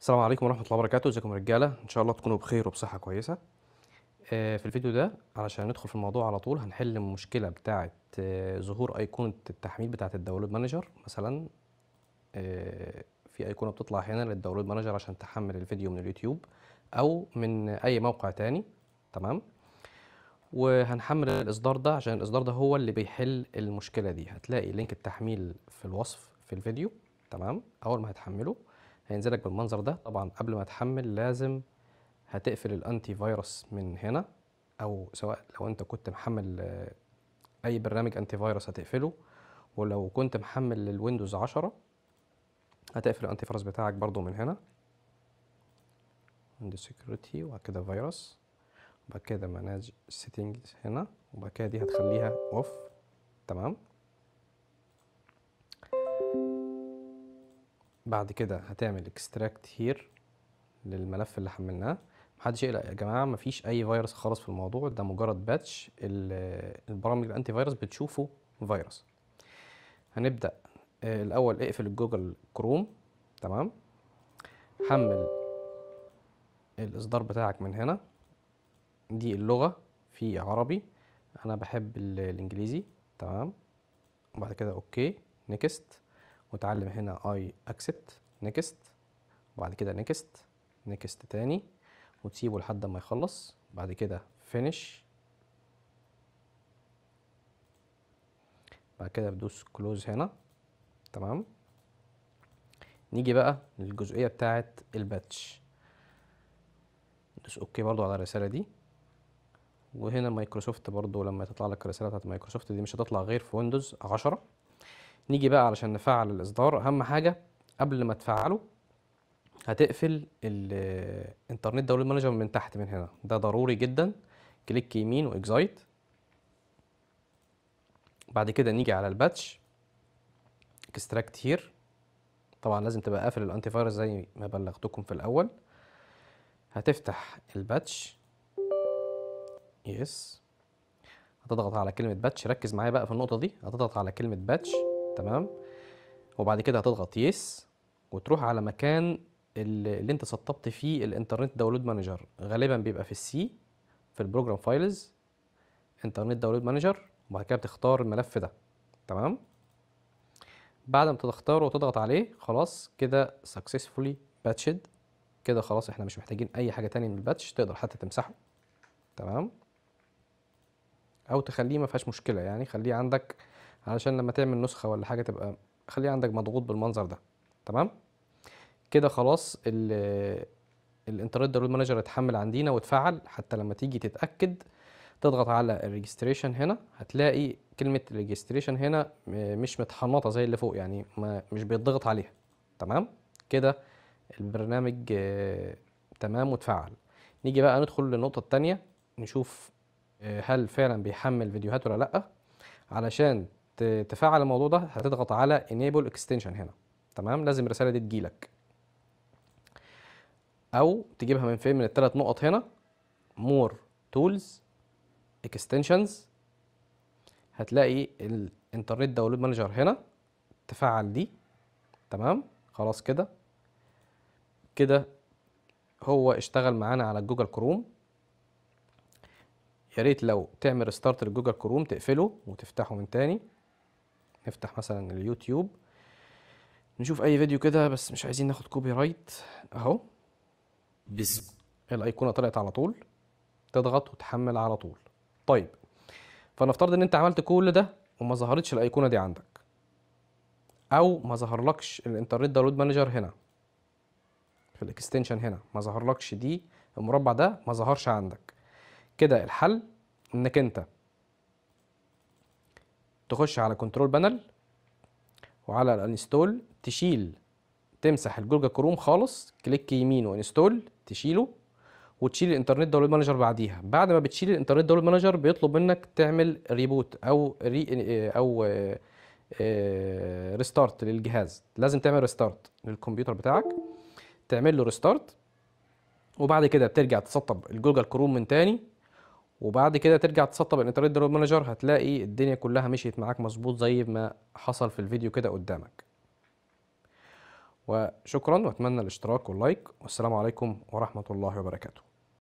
السلام عليكم ورحمة الله وبركاته ازيكم رجالة ان شاء الله تكونوا بخير وبصحة كويسة آه، في الفيديو ده علشان ندخل في الموضوع على طول هنحل المشكلة بتاعة آه، ظهور أيقونة التحميل بتاعة الداونلود مانجر مثلا آه، في أيقونة بتطلع هنا للداونلود مانجر عشان تحمل الفيديو من اليوتيوب أو من أي موقع تاني تمام وهنحمل الإصدار ده عشان الإصدار ده هو اللي بيحل المشكلة دي هتلاقي لينك التحميل في الوصف في الفيديو تمام أول ما هتحمله هينزلك بالمنظر ده طبعا قبل ما تحمل لازم هتقفل الانتي فيروس من هنا او سواء لو انت كنت محمل آه، اي برنامج انتي فيروس هتقفله ولو كنت محمل للويندوز 10 هتقفل الانتي فيروس بتاعك برضو من هنا ويندوز سكيورتي وبعد كده فيروس وبعد كده مناج سيتنجز هنا وبعد كده دي هتخليها اوف تمام بعد كده هتعمل اكستراكت هير للملف اللي حملناه محدش يقلق يا جماعه مفيش اي فيروس خالص في الموضوع ده مجرد باتش البرامج الانتي فيروس بتشوفه فيروس هنبدا آه، الاول اقفل الجوجل كروم تمام حمل الاصدار بتاعك من هنا دي اللغه في عربي انا بحب الانجليزي تمام وبعد كده اوكي نيكست وتعلم هنا اي accept next وبعد كده next next تاني وتسيبه لحد ما يخلص بعد كده finish بعد كده بدوس كلوز هنا تمام نيجي بقى للجزئية بتاعة الباتش ندوس اوكي برضو على الرسالة دي وهنا مايكروسوفت برضو لما تطلع لك الرسالة بتاعت مايكروسوفت دي مش هتطلع غير في ويندوز عشرة نيجي بقى علشان نفعل الاصدار اهم حاجه قبل ما تفعله هتقفل الانترنت داونلود مانجر من تحت من هنا ده ضروري جدا كليك يمين واكزايت بعد كده نيجي على الباتش اكستراكت هير طبعا لازم تبقى قافل الانتي فايروس زي ما بلغتكم في الاول هتفتح الباتش يس هتضغط على كلمه باتش ركز معايا بقى في النقطه دي هتضغط على كلمه باتش تمام وبعد كده هتضغط يس وتروح على مكان اللي انت سطبت فيه الانترنت داونلود مانجر غالبا بيبقى في السي في البروجرام فايلز انترنت داونلود مانجر وبعد كده بتختار الملف ده تمام بعد ما تختاره وتضغط عليه خلاص كده successfully باتشد كده خلاص احنا مش محتاجين اي حاجه تانية من الباتش تقدر حتى تمسحه تمام او تخليه ما فيهاش مشكله يعني خليه عندك علشان لما تعمل نسخه ولا حاجه تبقى خليه عندك مضغوط بالمنظر ده تمام كده خلاص الانترنت داونلود مانجر اتحمل عندنا واتفعل حتى لما تيجي تتاكد تضغط على الريجستريشن هنا هتلاقي كلمه ريجستريشن هنا مش متحنطه زي اللي فوق يعني ما مش بيتضغط عليها تمام كده البرنامج تمام واتفعل نيجي بقى ندخل للنقطه الثانيه نشوف هل فعلا بيحمل فيديوهات ولا لا علشان تفعل الموضوع ده هتضغط على enable extension هنا تمام لازم الرساله دي تجيلك او تجيبها من فين من الثلاث نقط هنا more tools extensions هتلاقي الانترنت داونلود مانجر هنا تفعل دي تمام خلاص كده كده هو اشتغل معانا على جوجل كروم يا ريت لو تعمل ستارت لجوجل كروم تقفله وتفتحه من تاني نفتح مثلا اليوتيوب نشوف اي فيديو كده بس مش عايزين ناخد كوبي رايت اهو بس الايقونه طلعت على طول تضغط وتحمل على طول طيب فنفترض ان انت عملت كل ده وما ظهرتش الايقونه دي عندك او ما ظهرلكش الانترنت داونلود مانجر هنا في الاكستنشن هنا ما ظهرلكش دي المربع ده ما ظهرش عندك كده الحل انك انت تخش على كنترول بانل وعلى الانستول تشيل تمسح الجوجا كروم خالص كليك يمين وانستول تشيله وتشيل الانترنت داونلود مانجر بعديها بعد ما بتشيل الانترنت داونلود مانجر بيطلب منك تعمل ريبوت او ري او ريستارت آه، آه، للجهاز لازم تعمل ريستارت للكمبيوتر بتاعك تعمل له ريستارت وبعد كده بترجع تسطب الجوجل كروم من تاني وبعد كده ترجع تسطب الانترنت درايف مانجر هتلاقي الدنيا كلها مشيت معاك مظبوط زي ما حصل في الفيديو كده قدامك وشكرا واتمنى الاشتراك واللايك والسلام عليكم ورحمه الله وبركاته